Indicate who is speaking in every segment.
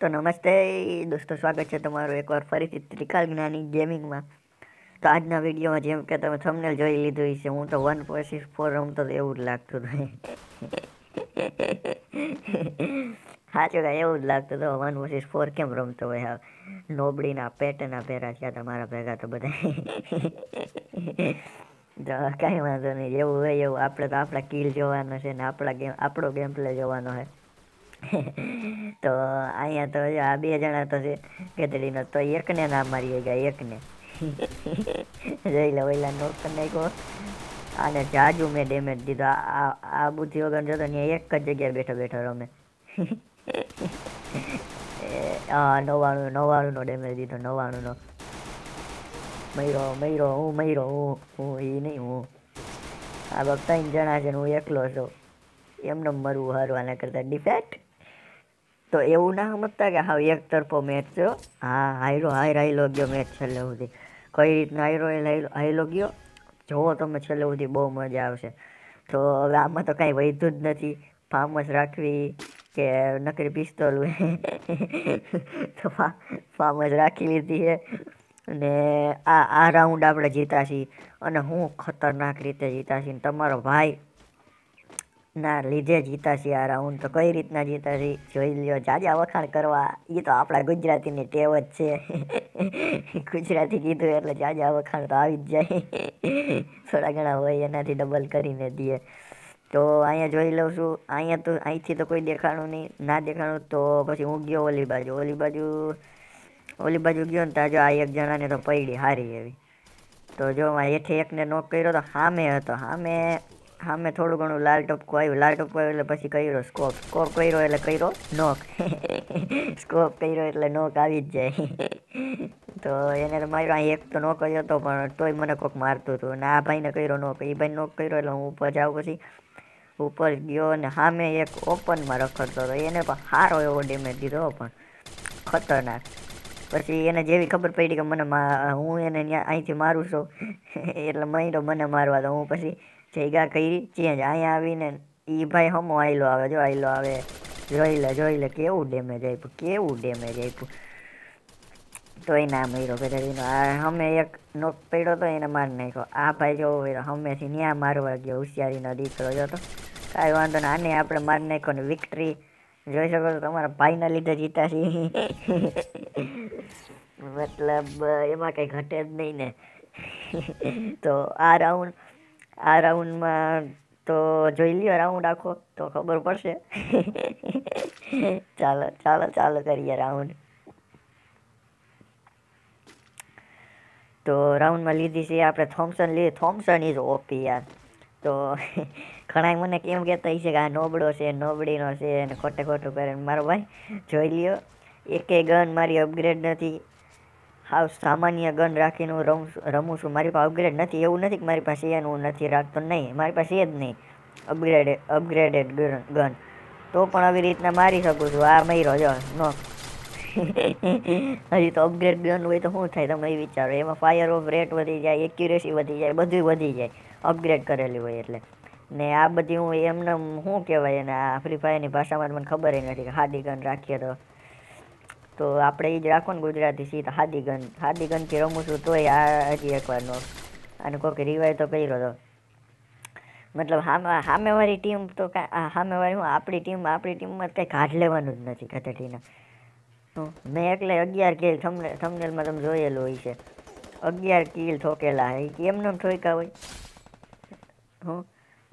Speaker 1: તો નમસ્તે દોસ્તો સ્વાગત છે તમારું એકવાર ફરીથી ત્રિકાલ જ્ઞાની ગેમિંગમાં તો આજના વિડીયોમાં જેમ કે તમે થંબનેલ જોઈ લીધું છે હું તો વન ફોર સિક્સ ફોર રમતો તો એવું જ લાગતું હતું સાચું કાંઈ એવું જ લાગતું હતું વન ફોર ફોર કેમ રમતો હોય હા નોબડીના પેટના ભેરા થયા તમારા ભેગા તો બધા તો કાંઈ વાંધો નહીં એવું હોય એવું આપણે તો આપણા કિલ જોવાનો છે ને આપણા ગેમ આપણો ગેમ પ્લે જોવાનો હોય તો અહીંયા તો આ બે જણા તો છે ગધડીના તો એકને ના મારી ગયા એકને જઈ લે ઓલા નોક કરી નાખ્યો આને જાજુ મેં ડેમેજ દીધો આ બુદ્ધિ વગર જતો ને એક જ જગ્યાએ બેઠો બેઠો રમે નવાણું નવાણુંનો ડેમેજ દીધો નવાણુંનો મયરો મયરો હું મયરો હું હું એ નહીં હું આ બધા ત્રણ જણા છે હું એકલો છું એમને મરવું હારવાના કરતાં ડિફેક્ટ તો એવું ના સમજતા કે હા એક તરફો મેચ થયો હા હાયરો હાયર હાયલો ગયો મેચ છેલ્લે સુધી કઈ રીતના હાયરો હાયલો ગયો જોવો તમે છેલ્લે સુધી બહુ મજા આવશે તો હવે આમાં તો કાંઈ વૈધું જ નથી ફાર્મસ રાખવી કે નકરી પિસ્તોલ તો ફાર્મસ રાખી લીધી છે અને આ આ રાઉન્ડ આપણે જીતા છીએ અને હું ખતરનાક રીતે જીતા છીએ તમારો ભાઈ ના લીધે જીતા છીએ આ રાઉન્ડ તો કઈ રીતના જીતા છીએ જોઈ લ્યો જાજા વખાણ કરવા એ તો આપણા ગુજરાતીની ટેવ જ છે ગુજરાતી કીધું એટલે જાજા વખાણ તો આવી જ જાય થોડા ઘણા હોય એનાથી ડબલ કરીને દઈએ તો અહીંયા જોઈ લઉં છું અહીંયા તો અહીંથી તો કોઈ દેખાણું નહીં ના દેખાણું તો પછી હું ગયો ઓલી બાજુ ઓલી બાજુ ઓલી બાજુ ગયો ને ત્યાં જો આ એક જણાને તો પડી હારી એવી તો જો હેઠે એકને નોક કર્યો તો સામે હતો સામે સામે થોડું ઘણું લાલ ટપકું આવ્યું લાલ ટપકું આવ્યું એટલે પછી કર્યો સ્કોપ સ્કોપ કર્યો એટલે કર્યો નોક સ્કોપ કર્યો એટલે નોક આવી જ જાય તો એને તો માર્યો અહીં એક તો નો જ હતો પણ તોય મને કોઈક મારતું હતું ને આ ભાઈને કર્યો નોક એ ભાઈ નોક કર્યો એટલે હું ઉપર જાઉં પછી ઉપર ગયો અને સામે એક ઓપનમાં રખડતો હતો એને પણ સારો એવો ડેમેજ દીધો પણ ખતરનાક પછી એને જેવી ખબર પડી કે મને હું એને અહીંથી મારું છું એટલે મહિનો મને મારવા તો હું પછી ભેગા કરી ચેન્જ અહીંયા આવીને એ ભાઈ હમો આયલો આવે જો આયલો આવે જોઈ લે જોઈ લે કેવું ડેમેજ આપ્યું કેવું ડેમેજ આપ્યું તોય ના મર્યો કદાચ આ હમે એક નોક પડ્યો તો એને માર નાખ્યો આ ભાઈ જો હમેથી ન્યા મારવા ગયો હોશિયારીનો દીકરો જો તો કાંઈ વાંધો ને આને આપણે માર નાખ્યો ને વિક્ટરી જોઈ શકો છો તમારા ભાઈના લીધે જીતા મતલબ એમાં કંઈ ઘટે જ નહીં ને તો આ રાઉન્ડ આ રાઉન્ડમાં તો જોઈ લ્યો રાઉન્ડ આખો તો ખબર પડશે ચાલો ચાલો ચાલો કરીએ રાઉન્ડ તો રાઉન્ડમાં લીધી છે આપણે થોમ્સન લીધી થોમ્સન ઇઝ ઓપી યાર તો ઘણા મને કેમ કહેતા છે કે આ નોબડો છે નોબડીનો છે અને ખોટે ખોટું કરે મારો ભાઈ જોઈ લ્યો એકે ગન મારી અપગ્રેડ નથી હાવ સામાન્ય ગન રાખીને હું રમું રમું છું મારી પાસે અપગ્રેડ નથી એવું નથી કે મારી પાસે એનું નથી રાખતો નહીં મારી પાસે એ જ નહીં અપગ્રેડ અપગ્રેડેડ ગન તો પણ આવી રીતના મારી શકું છું આ મયરો જો નો હજી તો અપગ્રેડ ગન હોય તો શું થાય તમે એ વિચારો એમાં ફાયર ઓફ રેટ વધી જાય એક્યુરેસી વધી જાય બધું વધી જાય અપગ્રેડ કરેલી હોય એટલે ને આ બધી હું એમને શું કહેવાય એને આ ફ્રી ફાયરની ભાષામાં મને ખબર નથી કે હાડી ગન રાખીએ તો તો આપણે એ જ રાખો ને ગુજરાતી સીટ હાદીગન હાદીગનથી રમું છું તોય આ હજી એકવારનો અને કોઈક રિવાય તો કર્યો હતો મતલબ સામે સામેવાળી ટીમ તો કાંઈ સામેવાળી હું આપણી ટીમ આપણી ટીમમાં કંઈ કાઢ લેવાનું જ નથી કથટીના મેં એકલે અગિયાર કિલ થમને થમનેલમાં તમે જોયેલું હોય છે અગિયાર કિલ ઠોકેલા હે એમને ઠોકા હોય હું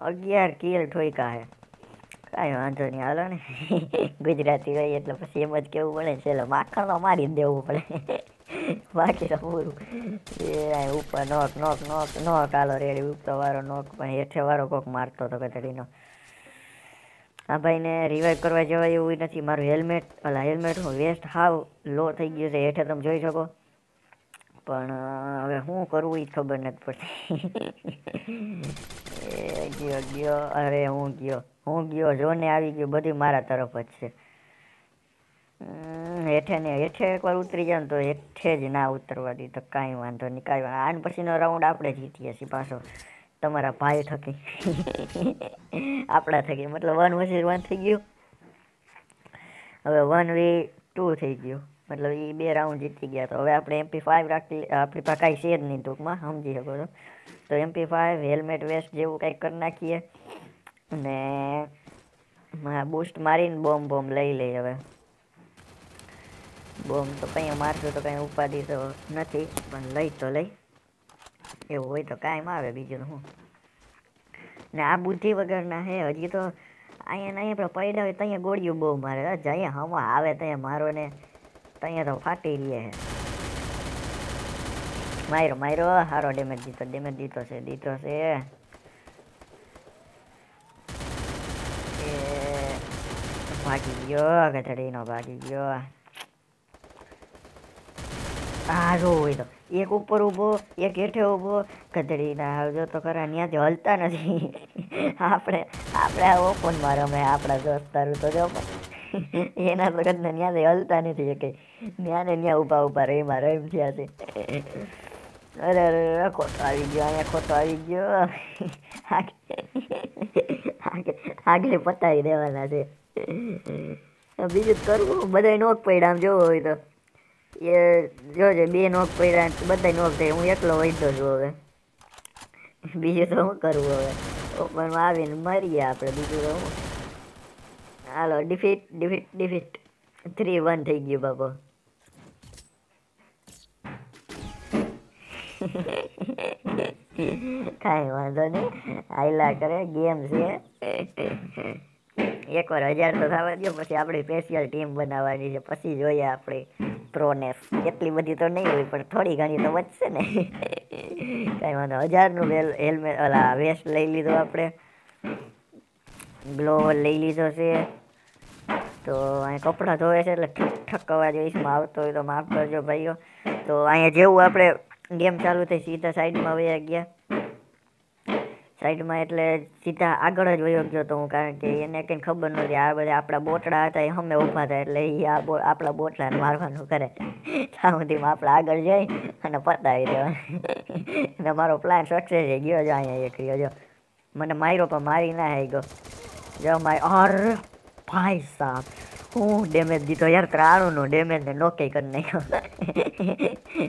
Speaker 1: અગિયાર કિલ ઠોકા હે કાંઈ વાંધો નહીં હાલો ને ગુજરાતી હોય એટલે પછી એમ જ કેવું પડે છે એટલે માખણ તો મારી દેવું પડે બાકી તો પૂરું એ ઉપર નોક નોક નોક નોક હાલો રેડી ઉપતો વાળો નોક પણ હેઠે વાળો કોક મારતો હતો કચડીનો આ ભાઈને રિવાઈવ કરવા જવાય એવું નથી મારું હેલ્મેટ અલા હેલ્મેટ હું વેસ્ટ હાવ લો થઈ ગયું છે હેઠે તમે જોઈ શકો પણ હવે શું કરવું એ ખબર નથી પડતી એ ગયો ગયો અરે હું ગયો હું ગયો જોને આવી ગયો બધી મારા તરફ જ છે હેઠે ને હેઠે એકવાર ઉતરી જાય તો હેઠે જ ના ઉતરવા દીધો કાંઈ વાંધો નહીં કાંઈ વાંધો આને પછીનો રાઉન્ડ આપણે જીતીએ છીએ પાછો તમારા ભાઈ થકી આપણા થકી મતલબ વન વર્સિસ વન થઈ ગયું હવે વન વી ટુ થઈ ગયું મતલબ એ બે રાઉન્ડ જીતી ગયા તો હવે આપણે એમપી ફાઇવ રાખી આપણી પાસે કાંઈ છે જ નહીં ટૂંકમાં સમજી શકો છો તો એમપી ફાઇવ હેલ્મેટ વેસ્ટ જેવું કંઈક કરી નાખીએ અને બૂસ્ટ મારીને બોમ્બ બોમ્બ લઈ લઈએ હવે બોમ્બ તો કંઈ મારશું તો કંઈ ઉપાધિ તો નથી પણ લઈ તો લઈ એવું હોય તો કાંઈ આવે બીજું હું ને આ બુદ્ધિ વગરના હે હજી તો અહીંયા ને અહીંયા પડ્યા હોય ત્યાં ગોળીઓ બહુ મારે જાય હવા આવે ત્યાં મારો ને તો અહીંયા તો ફાટી રહી છે માયરો માયરો સારો ડેમેજ દીધો ડેમેજ દીધો છે દીધો છે ભાગી ગયો ગધડીનો ભાગી ગયો આ હોય તો એક ઉપર ઊભો એક હેઠે ઊભો ગધડીના આવજો તો ખરા ત્યાંથી હલતા નથી આપણે આપણે ઓપન ઓપનમાં રમે આપણા દોસ્તારું તો જો એના વગર ત્યાં રહેવાતા નથી કે ત્યાં ને ત્યાં ઊભા ઊભા રહી મારા એમ થયા છે અરે અરે ખોટો આવી ગયો અહીંયા ખોટો આવી ગયો આગળ પતાવી દેવાના છે બીજું કરવું બધા નોક પડ્યા આમ જોવો હોય તો એ જોજે બે નોક પડ્યા બધા નોક થાય હું એકલો વૈધો છું હવે બીજું તો શું કરવું હવે ઓપનમાં આવીને મરીએ આપણે બીજું તો હાલો defeat defeat defeat three one થઈ ગયું બાબો કાંઈ વાંધો નહીં હાઈલા કરે ગેમ છે એકવાર હજાર તો થવા દો પછી આપણે સ્પેશિયલ ટીમ બનાવવાની છે પછી જોઈએ આપણે પ્રોનેસ એટલી બધી તો નહીં હોય પણ થોડી ઘણી તો વધશે ને કાંઈ વાંધો હજારનું વેલ હેલ્મેટ ઓલા વેસ્ટ લઈ લીધો આપણે ગ્લોવર લઈ લીધો છે તો અહીંયા કપડાં ધોવે છે એટલે ઠક અવાજ વયસમાં આવતો હોય તો માફ કરજો ભાઈઓ તો અહીંયા જેવું આપણે ગેમ ચાલુ થઈ સીધા સાઈડમાં વયા ગયા સાઈડમાં એટલે સીધા આગળ જ વયો ગયો તો હું કારણ કે એને કંઈ ખબર નહોતી આ બધા આપણા બોટડા હતા એ અમે ઊભા હતા એટલે એ આ આપણા બોટડાને મારવાનું કરે ત્યાં સુધીમાં આપણે આગળ જઈ અને પતાવી દેવા અને મારો પ્લાન સક્સેસ થઈ ગયો જો અહીંયા એક રહ્યો જો મને માર્યો પણ મારી ના આવી ગયો જો મારી અરે ભાઈ સાહેબ હું ડેમેજ દીધો યાર ત્રાણુંનો ડેમેજ ને નોકે કરી નાખ્યો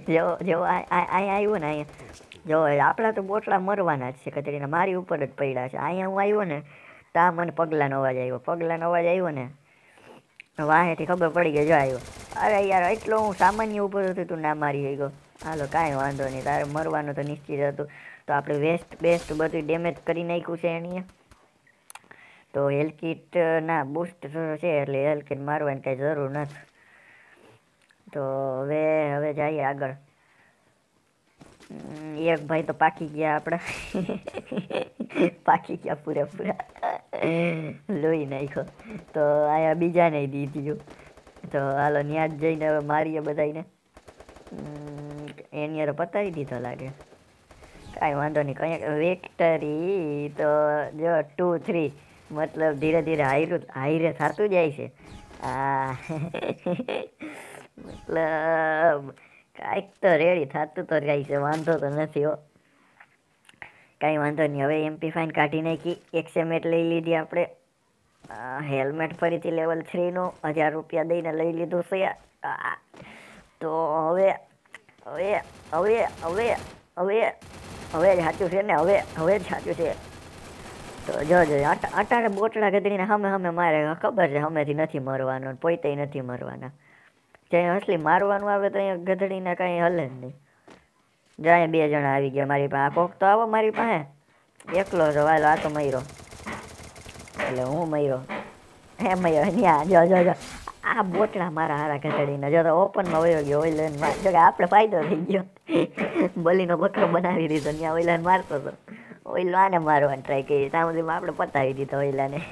Speaker 1: જેવો જેવો આ આવ્યો ને અહીંયા જો આપણા તો બોટલા મરવાના જ છે કચરીને મારી ઉપર જ પડ્યા છે અહીંયા હું આવ્યો ને તા મને પગલાનો અવાજ આવ્યો પગલાનો અવાજ આવ્યો ને વાહેથી ખબર પડી ગઈ જો આવ્યો અરે યાર એટલો હું સામાન્ય ઉપર હતું તું ના મારી ગયો હાલો કાંઈ વાંધો નહીં તારે મરવાનું તો નિશ્ચિત હતું તો આપણે વેસ્ટ બેસ્ટ બધું ડેમેજ કરી નાખ્યું છે એણીએ તો હેલ કિટના બુસ્ટ છે એટલે હેલ કિટ મારવાની કાંઈ જરૂર નથી તો હવે હવે જઈએ આગળ એક ભાઈ તો પાકી ગયા આપણા પાકી ગયા પૂરેપૂરા લોહી નાખ્યો તો અહીંયા બીજાને દીધી તો હાલો ત્યાં જ જઈને હવે મારીએ બધાને એની યાર પતાવી દીધો લાગે કાંઈ વાંધો નહીં કંઈક વિક્ટરી તો જો ટુ થ્રી મતલબ ધીરે ધીરે હાઈરું હાઈરે થતું જાય છે આ મતલબ કાંઈક તો રેડી થતું તો જાય છે વાંધો તો નથી હો કાંઈ વાંધો નહીં હવે એમપી ફાઇન કાઢી નાખી એક સેમેટ લઈ લીધી આપણે હેલ્મેટ ફરીથી લેવલ થ્રીનું હજાર રૂપિયા દઈને લઈ લીધું છે તો હવે હવે હવે હવે હવે હવે જ સાચું છે ને હવે હવે જ સાચું છે તો જોજો અટાણે બોટડા ગધડીને હમે સામે મારે ખબર છે સામેથી નથી મરવાનો પોઈતે નથી મરવાના જ્યાં અસલી મારવાનું આવે તો અહીંયા ગધડીને કાંઈ હલે જ નહીં જાય બે જણા આવી ગયા મારી પાસે કોક તો આવો મારી પાસે એકલો જ વાલો આ તો મયરો એટલે હું મયરો હે મયરો ન્યા જો જો જો આ બોટડા મારા હારા ઘટાડીને જો તો ઓપનમાં વયો ગયો ઓઈલન માર જો કે આપણે ફાયદો થઈ ગયો બલીનો બકરો બનાવી દીધો ત્યાં ઓઈલન મારતો હતો ઓઈલાને મારવાની ટ્રાય કરી ત્યાં સુધી આપણે પતાવી દીધો ઓઈલાને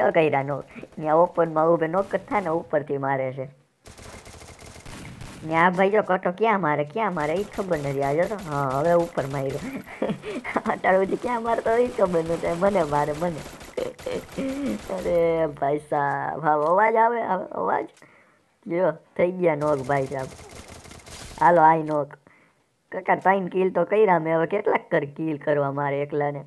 Speaker 1: જો કર્યા નો ત્યાં ઓપનમાં ઉભે નોક થાય ને ઉપરથી મારે છે ને આ ભાઈ જો કટો ક્યાં મારે ક્યાં મારે એ ખબર નથી આજે તો હા હવે ઉપર માર્યો અત્યારે સુધી ક્યાં મારતો એ ખબર નથી મને મારે મને અરે ભાઈ સાહેબ હા અવાજ આવે અવાજ જો થઈ ગયા નોક ભાઈ સાહેબ હાલો આઈ નોક કાકા કિલ તો કર્યા મેં હવે કેટલાક કર કિલ કરવા મારે એકલાને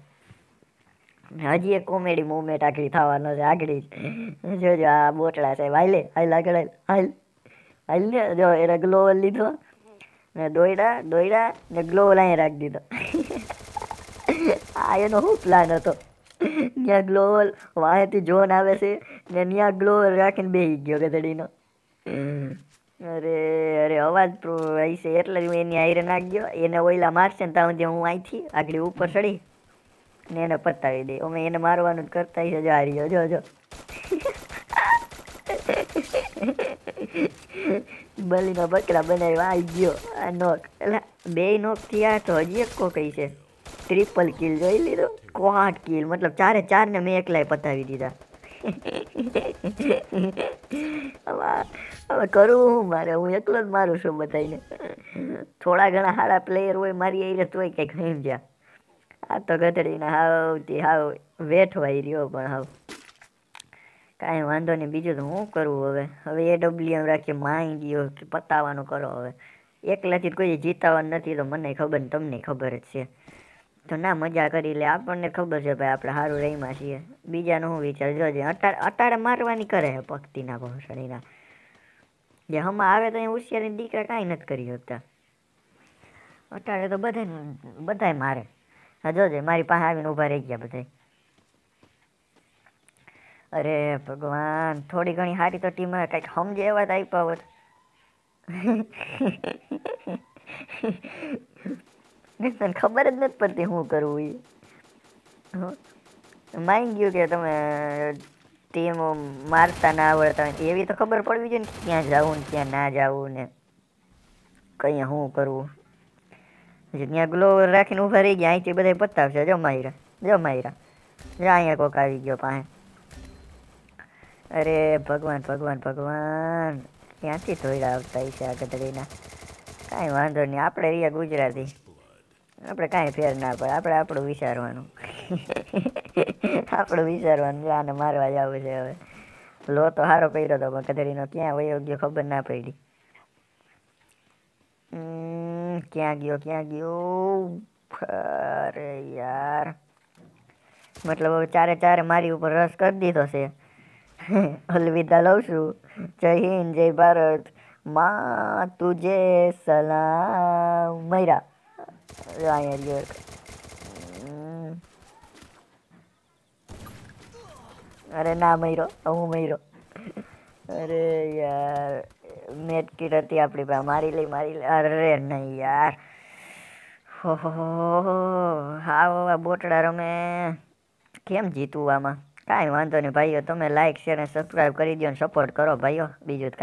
Speaker 1: હજી એક કોમેડી મુવમેન્ટ આખરી થવાનો છે આખરી જોજો આ બોટડા સાહેબ હાલે હાલ આગળ હાલ હાલ ને જો એને ગ્લોવલ લીધો ને દોયડા દોયડા ને ગ્લોવલ અહીંયા રાખી દીધો આ એનો શું પ્લાન હતો ત્યાં ગ્લોવલ વાહેથી જોન આવે છે ને ત્યાં ગ્લોવલ રાખીને બેસી ગયો ગધડીનો અરે અરે અવાજ આવી છે એટલે જ હું એની આયરે નાખ ગયો એને ઓઈલા મારશે ને ત્યાં હું અહીંથી આગળ ઉપર ચડી ને એને પતાવી દે અમે એને મારવાનું જ કરતા છે જો હારી જો જો બલીનો બકરા બનાવી આવી ગયો આ નોક એટલે બે નોક થયા તો હજી એક કોકઈ છે ટ્રિપલ કિલ જોઈ લીધો કોટ કિલ મતલબ ચારે ચારને મેં એકલાય પતાવી દીધા હવે કરું હું મારે હું એકલો જ મારું છું બધાને થોડા ઘણા સારા પ્લેયર હોય મારી એટલે તોય કંઈક હેમ જ્યાં આ તો ગધડીને હાવ તે હાવ વેઠ વાઈ રહ્યો પણ હાવ કાંઈ વાંધો નહીં બીજું તો શું કરવું હવે હવે એ ડબલ્યુ રાખીએ માઈ ગયો પતાવાનું કરો હવે એકલાથી કોઈ જીતાવાનું નથી તો મને ખબર ને તમને ખબર જ છે તો ના મજા કરી લે આપણને ખબર છે ભાઈ આપણે સારું રહીમાં છીએ બીજાનો હું વિચાર જોજે અટાર અટાર મારવાની કરે છે પક્તિના ઘોસડીના જે હમણાં આવે તો અહીં હોશિયારી દીકરા કાંઈ નથી કરી શકતા અટારે તો બધા બધાય મારે હા જોજે મારી પાસે આવીને ઊભા રહી ગયા બધા અરે ભગવાન થોડી ઘણી સારી તો ટીમ કંઈક સમજે એવા જ આપ્યા હોત મીન્સ તને ખબર જ નથી પડતી શું કરવું એ માની ગયું કે તમે ટીમો મારતા ના આવડતા હોય એવી તો ખબર પડવી જોઈએ ને ક્યાં જવું ને ક્યાં ના જવું ને કંઈ શું કરવું પછી ત્યાં ગ્લો રાખીને ઊભા રહી ગયા અહીંથી બધા પતાવશે જો માયરા જો માયરા જો અહીંયા કોક આવી ગયો પાસે અરે ભગવાન ભગવાન ભગવાન ત્યાંથી ધોઈડા આવતા છે આ ગઢડીના કાંઈ વાંધો નહીં આપણે રહ્યા ગુજરાતી આપણે કાંઈ ફેર ના પડે આપણે આપણું વિચારવાનું આપણું વિચારવાનું આને મારવા જવું છે હવે લો તો સારો કર્યો હતો પણ કદરીનો ક્યાં વયો ગયો ખબર ના પડી ક્યાં ગયો ક્યાં ગયો અરે યાર મતલબ હવે ચારે ચારે મારી ઉપર રસ કરી દીધો છે અલવિદા લઉં છું જય હિન્દ જય ભારત માં તુજે સલામ મૈરા Ryan York. અરે ના મયરો હું મયરો અરે યાર મેટ કીટ હતી આપણી પાસે મારી લઈ મારી લઈ અરે નહીં યાર હો હા બોટડા રમે કેમ જીતવું આમાં કાંઈ વાંધો નહીં ભાઈઓ તમે લાઈક શેર અને સબસ્ક્રાઈબ કરી દો અને સપોર્ટ કરો ભાઈઓ બીજું કાંઈ